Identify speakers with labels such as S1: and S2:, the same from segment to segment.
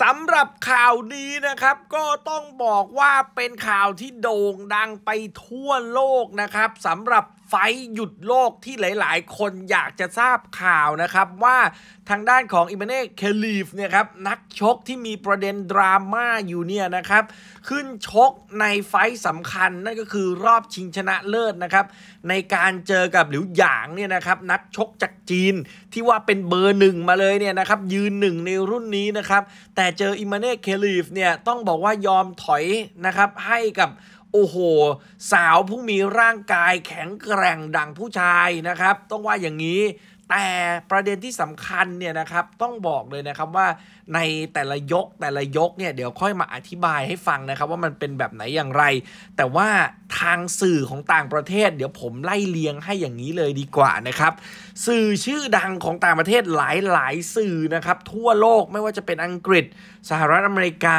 S1: สำหรับข่าวนี้นะครับ ก็ต้องบอกว่าเป็นข่าวที่โด่งดังไปทั่วโลกนะครับสำหรับไฟหยุดโลกที่หลาย ๆ คนอยากจะทราบข่าวนะครับว่าทางด้านของ อิมาเน่เคลีฟเนี่ยครับนักชกที่มีประเด็นดราม่าอยู่เนี่ยนะครับขึ้นชกในไฟสำคัญ นั่นก็คือรอบชิงชนะเลิศนะครับ ในการเจอกับหลิวหยางเนี่ยนะครับนักชกจากจีนที่ว่าเป็นเบอร์หนึ่งมาเลยเนี่ยนะครับยืนหนึ่งในรุ่นนี้นะครับแต่เจออิมาเน่เคลีฟเนี่ยต้องบอกว่ายอมถอยนะครับให้กับโอ้โหสาวผู้มีร่างกายแข็งแกร่งดังผู้ชายนะครับ ต้องว่าอย่างนี้แต่ประเด็นที่สำคัญเนี่ยนะครับต้องบอกเลยนะครับว่าในแต่ละยกแต่ละยกเนี่ยเดี๋ยวค่อยมาอธิบายให้ฟังนะครับ ว่ามันเป็นแบบไหนอย่างไร แต่ว่าทางสื่อของต่างประเทศ เดี๋ยวผมไล่เลียงให้อย่างนี้เลยดีกว่านะครับสื่อชื่อดังของต่างประเทศหลาย ๆ สื่อนะครับทั่วโลกไม่ว่าจะเป็นอังกฤษ สหรัฐอเมริกา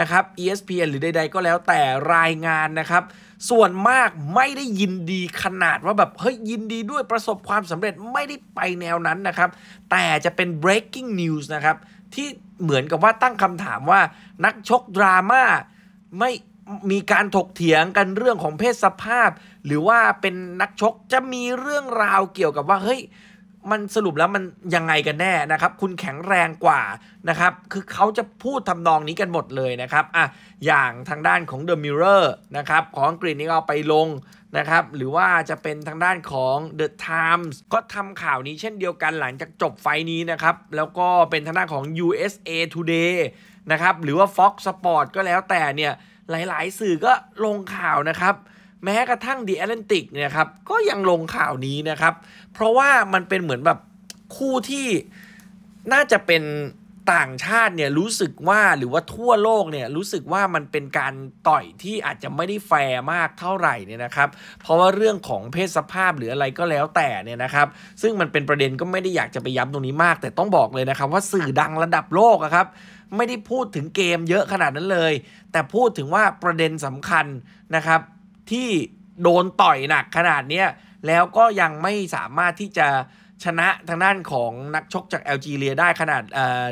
S1: นะครับ ESPN หรือใด ๆ ก็แล้วแต่รายงานนะครับ ส่วนมากไม่ได้ยินดีขนาด ว่าแบบเฮ้ยยินดีด้วยประสบความสำเร็จไม่ได้ไปแนวนั้นนะครับ แต่จะเป็น breaking news นะครับ ที่เหมือนกับว่าตั้งคำถามว่านักชกดราม่าไม่มีการถกเถียงกันเรื่องของเพศสภาพ หรือว่าเป็นนักชกจะมีเรื่องราวเกี่ยวกับว่าเฮ้ยมันสรุปแล้วมันยังไงกันแน่นะครับ คุณแข็งแรงกว่านะครับ คือเขาจะพูดทำนองนี้กันหมดเลยนะครับอ่ะอย่างทางด้านของ The Mirror นะครับของอังกฤษนี่เอาไปลงนะครับ หรือว่าจะเป็นทางด้านของ The Times ก็ทำข่าวนี้เช่นเดียวกันหลังจากจบไฟนี้นะครับ แล้วก็เป็นทางด้านของ USA Today นะครับหรือว่า Fox Sport ก็แล้วแต่เนี่ยหลายๆ สื่อก็ลงข่าวนะครับแม้กระทั่งดีแอตแลนติกเนี่ยครับก็ยังลงข่าวนี้นะครับ เพราะว่ามันเป็นเหมือนแบบคู่ที่น่าจะเป็นต่างชาติเนี่ยรู้สึกว่าหรือว่าทั่วโลกเนี่ยรู้สึกว่ามันเป็นการต่อยที่อาจจะไม่ได้แฟร์มากเท่าไหร่เนี่ยนะครับ เพราะว่าเรื่องของเพศสภาพหรืออะไรก็แล้วแต่เนี่ยนะครับ ซึ่งมันเป็นประเด็นก็ไม่ได้อยากจะไปย้ำตรงนี้มาก แต่ต้องบอกเลยนะครับ ว่าสื่อดังระดับโลกครับไม่ได้พูดถึงเกม เยอะขนาดนั้นเลย แต่พูดถึงว่าประเด็นสำคัญนะครับที่โดนต่อยหนักขนาดเนี้ยแล้วก็ยังไม่สามารถที่จะชนะทางด้านของนักชกจากแอลจีเรียได้ขนาด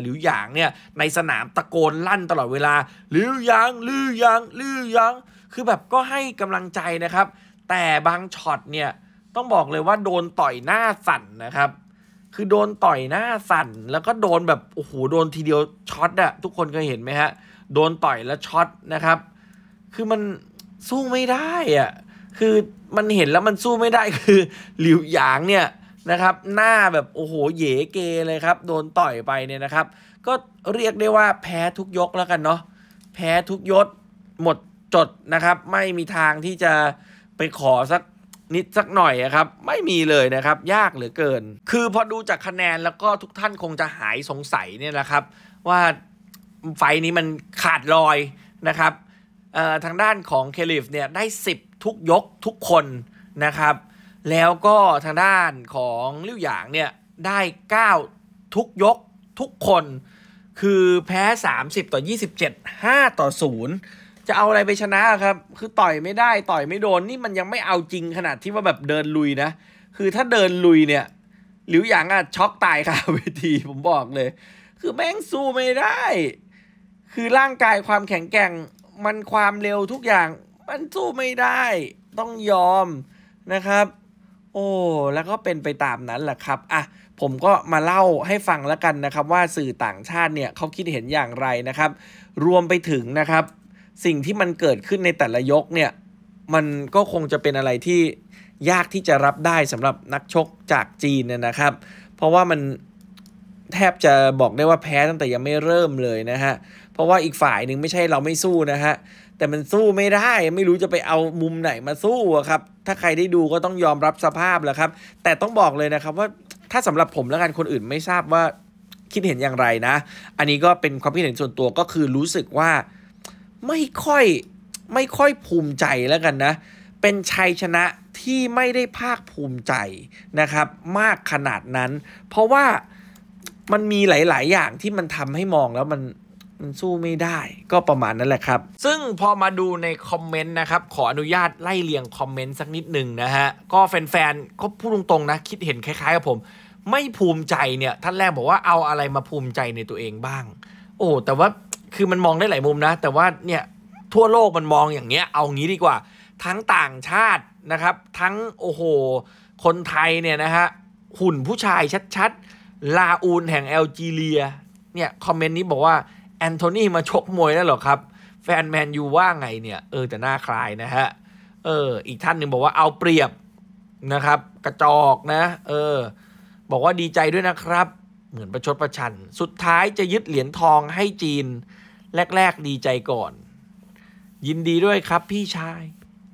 S1: หลิวหยางเนี่ยในสนามตะโกนลั่นตลอดเวลาหลิวหยางหลิวหยางหลิวหยางคือแบบก็ให้กำลังใจนะครับ แต่บางช็อตเนี่ยต้องบอกเลยว่า โดนต่อยหน้าสั่นนะครับ คือโดนต่อยหน้าสั่นแล้วก็โดนแบบโอ้โหโดนทีเดียวช็อตอะทุกคนเคยเห็นไหมฮะโดนต่อยแล้วช็อตนะครับคือมันสู้ไม่ได้อ่ะ คือมันเห็นแล้วมันสู้ไม่ได้คือหลิวหยางเนี่ยนะครับ หน้าแบบโอ้โหเยเกเลยครับ โดนต่อยไปเนี่ยนะครับ ก็เรียกได้ว่าแพ้ทุกยกแล้วกันเนาะแพ้ทุกยศหมดจดนะครับ ไม่มีทางที่จะไปขอสักนิดสักหน่อยครับ ไม่มีเลยนะครับ ยากเหลือเกิน คือพอดูจากคะแนนแล้วก็ทุกท่านคงจะหายสงสัยเนี่ยนะครับ ว่าไฟนี้มันขาดลอยนะครับทางด้านของเคลิฟเนี่ย ได้ 10 ทุกยกทุกคนนะครับ แล้วก็ทางด้านของลิ้วหยางเนี่ย ได้9ทุกยกทุกคนคือแพ้ 30 ต่อ 27 5 ต่อ 0 จะเอาอะไรไปชนะครับคือต่อยไม่ได้ต่อยไม่โดนนี่มันยังไม่เอาจริงขนาดที่ว่าแบบเดินลุยนะคือถ้าเดินลุยเนี่ยหลิวหยางอะช็อกตายค่ะเวทีผมบอกเลย คือแม่งสู้ไม่ได้ คือร่างกายความแข็งแกร่งมันความเร็วทุกอย่าง มันสู้ไม่ได้ ต้องยอมนะครับ โอ้แล้วก็เป็นไปตามนั้นแหละครับอ่ะผมก็มาเล่าให้ฟังแล้วกันนะครับ ว่าสื่อต่างชาติเนี่ยเขาคิดเห็นอย่างไรนะครับ รวมไปถึงนะครับ สิ่งที่มันเกิดขึ้นในแต่ละยกเนี่ย มันก็คงจะเป็นอะไรที่ยากที่จะรับได้สำหรับนักชกจากจีนเนี่ยนะครับ เพราะว่ามันแทบจะบอกได้ว่าแพ้ตั้งแต่ยังไม่เริ่มเลยนะฮะเพราะว่าอีกฝ่ายหนึ่งไม่ใช่เราไม่สู้นะฮะ แต่มันสู้ไม่ได้ ไม่รู้จะไปเอามุมไหนมาสู้อะครับ ถ้าใครได้ดูก็ต้องยอมรับสภาพแหละครับ แต่ต้องบอกเลยนะครับว่าถ้าสำหรับผมแล้วกันคนอื่นไม่ทราบว่าคิดเห็นอย่างไรนะ อันนี้ก็เป็นความคิดเห็นส่วนตัวก็คือรู้สึกว่าไม่ค่อยไม่ค่อยภูมิใจแล้วกันนะ เป็นชัยชนะที่ไม่ได้ภาคภูมิใจนะครับ มากขนาดนั้น เพราะว่ามันมีหลาย ๆ อย่างที่มันทำให้มองแล้วมันันสู้ไม่ได้ก็ประมาณนั้นแหละครับ ซึ่งพอมาดูในคอมเมนต์นะครับ ขออนุญาตไล่เรียงคอมเมนต์สักนิดหนึ่งนะฮะ ก็แฟนๆก็พูดตรงๆนะคิดเห็นคล้ายๆกับผม ไม่ภูมิใจเนี่ย ท่านแรกบอกว่าเอาอะไรมาภูมิใจในตัวเองบ้าง โอ้แต่ว่าคือมันมองได้หลายมุมนะ แต่ว่าเนี่ย ทั่วโลกมันมองอย่างเงี้ยเอางี้ดีกว่าทั้งต่างชาตินะครับทั้งโอ้โห คนไทยเนี่ยนะฮะหุ่นผู้ชายชัดๆลาอูนแห่งแอลจีเรียเนี่ยคอมเมนต์นี้บอกว่าแอนโทนีมาชกมวยแล้วหรอครับ แฟนแมนยูว่าไงเนี่ย เออแต่หน้าคลายนะฮะเอออีกท่านหนึ่งบอกว่าเอาเปรียบนะครับ กระจอกนะ เออ บอกว่าดีใจด้วยนะครับ เหมือนประชดประชันสุดท้ายจะยึดเหรียญทองให้จีน แรก ๆ ดีใจก่อน ยินดีด้วยครับพี่ชาย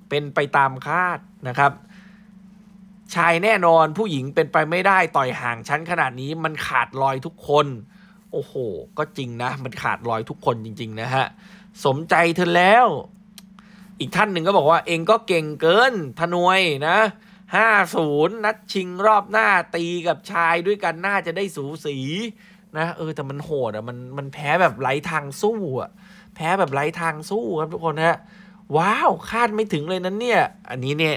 S1: เป็นไปตามคาดนะครับ ชายแน่นอนผู้หญิงเป็นไปไม่ได้ต่อยห่างชั้นขนาดนี้มันขาดลอยทุกคนโอ้โห ก็จริงนะ มันขาดรอยทุกคนจริงๆนะฮะ สมใจเธอแล้ว อีกท่านหนึ่งก็บอกว่าเองก็เก่งเกินทนวยนะห้าศูนย์นัดชิงรอบหน้า ตีกับชายด้วยกันน่าจะได้สูสีนะ เออ แต่มันโหดอะมัน มันแพ้แบบไร้ทางสู้อะแพ้แบบไร้ทางสู้ครับ ทุกคนฮนะว้าว คาดไม่ถึงเลยนั้นเนี่ย อันนี้เนี่ย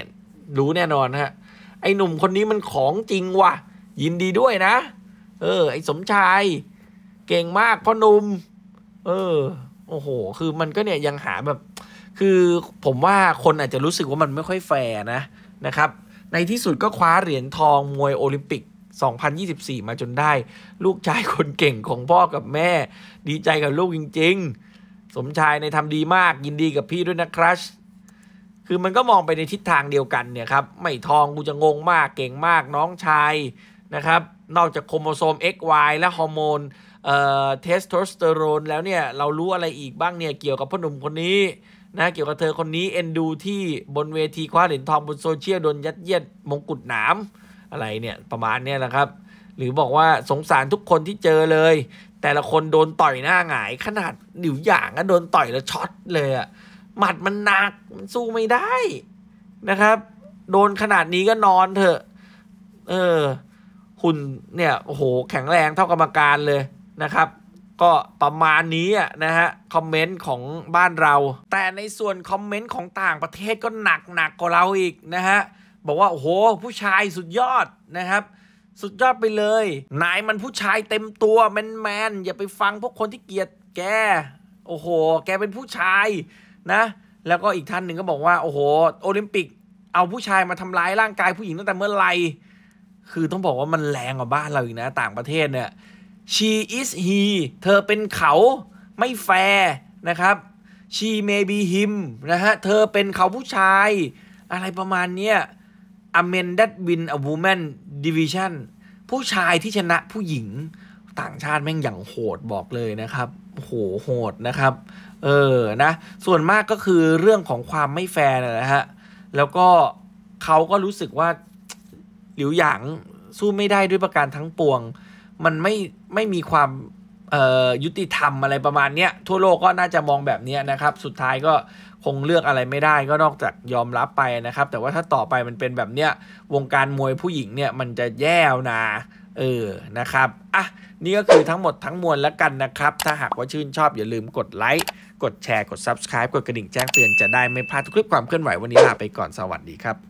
S1: รู้แน่นอนฮะ ไอหนุ่มคนนี้มันของจริงว่ะ ยินดีด้วยนะ เออ ไอสมชายเก่งมากพ่อนุ่ม เออ โอ้โห คือมันก็เนี่ยยังหาแบบ คือผมว่าคนอาจจะรู้สึกว่ามันไม่ค่อยแฟร์นะ นะครับ ในที่สุดก็คว้าเหรียญทองมวยโอลิมปิก 2024 มาจนได้ ลูกชายคนเก่งของพ่อกับแม่ ดีใจกับลูกจริง ๆ สมชายในทำดีมากยินดีกับพี่ด้วยนะครัช คือมันก็มองไปในทิศทางเดียวกันเนี่ยครับ ไม่ทองกูจะงงมากเก่งมากน้องชาย นะครับ นอกจากโครโมโซม XY และฮอร์โมนเทสโทสเตอโรนแล้วเนี่ย เรารู้อะไรอีกบ้างเนี่ย เกี่ยวกับพ่อหนุ่มคนนี้ นะ เกี่ยวกับเธอคนนี้ เอ็นดูที่บนเวทีคว้าเหรียญทองบนโซเชียลโดนยัดเยียดมงกุฎหนามอะไรเนี่ย ประมาณเนี่ยแหละครับ หรือบอกว่าสงสารทุกคนที่เจอเลย แต่ละคนโดนต่อยหน้าหงายขนาดหนิวอย่างก็โดนต่อยแล้วช็อตเลยอะหมัดมันหนักมันสู้ไม่ได้นะครับ โดนขนาดนี้ก็นอนเถอะเออหุ่นเนี่ยโอ้โหแข็งแรงเท่ากรรมการเลยนะครับก็ประมาณนี้นะฮะคอมเมนต์ของบ้านเราแต่ในส่วนคอมเมนต์ของต่างประเทศก็หนักหนักกว่าเราอีกนะฮะบอกว่า โอ้โห ผู้ชายสุดยอดนะครับ สุดยอดไปเลยนายมันผู้ชายเต็มตัวแมนแมนอย่าไปฟังพวกคนที่เกลียดแกโอ้โห แกเป็นผู้ชายนะ แล้วก็อีกท่านหนึ่งก็บอกว่าโอ้โหโอลิมปิก เอาผู้ชายมาทำร้ายร่างกายผู้หญิงตั้งแต่เมื่อไหร่คือต้องบอกว่ามันแรงกว่าบ้านเราอีกนะต่างประเทศเนี่ย she is he เธอเป็นเขาไม่แฟร์นะครับ she may be him นะฮะ เธอเป็นเขาผู้ชาย อะไรประมาณเนี้ย a m e n that win a woman division ผู้ชายที่ชนะผู้หญิงต่างชาติแม่งอย่างโหดบอกเลยนะครับ โหโหดนะครับ เออนะ ส่วนมากก็คือเรื่องของความไม่แฟร์นะฮะแล้วก็เขาก็รู้สึกว่าหลิวหยางสู้ไม่ได้ด้วยประการทั้งปวงมันไม่ไม่มีความยุติธรรมอะไรประมาณนี้ทั่วโลกก็น่าจะมองแบบนี้นะครับ สุดท้ายก็คงเลือกอะไรไม่ได้ก็นอกจากยอมรับไปนะครับ แต่ว่าถ้าต่อไปมันเป็นแบบเนี้ยวงการมวยผู้หญิงเนี่ยมันจะแย่นะเออนะครับอ่ะ นี่ก็คือทั้งหมดทั้งมวลแล้วกันนะครับ ถ้าหากว่าชื่นชอบอย่าลืมกดไลค์กดแชร์กด Subscribe กดกระดิ่งแจ้งเตือนจะได้ไม่พลาดทุกคลิปความเคลื่อนไหววันนี้ลาไปก่อนสวัสดีครับ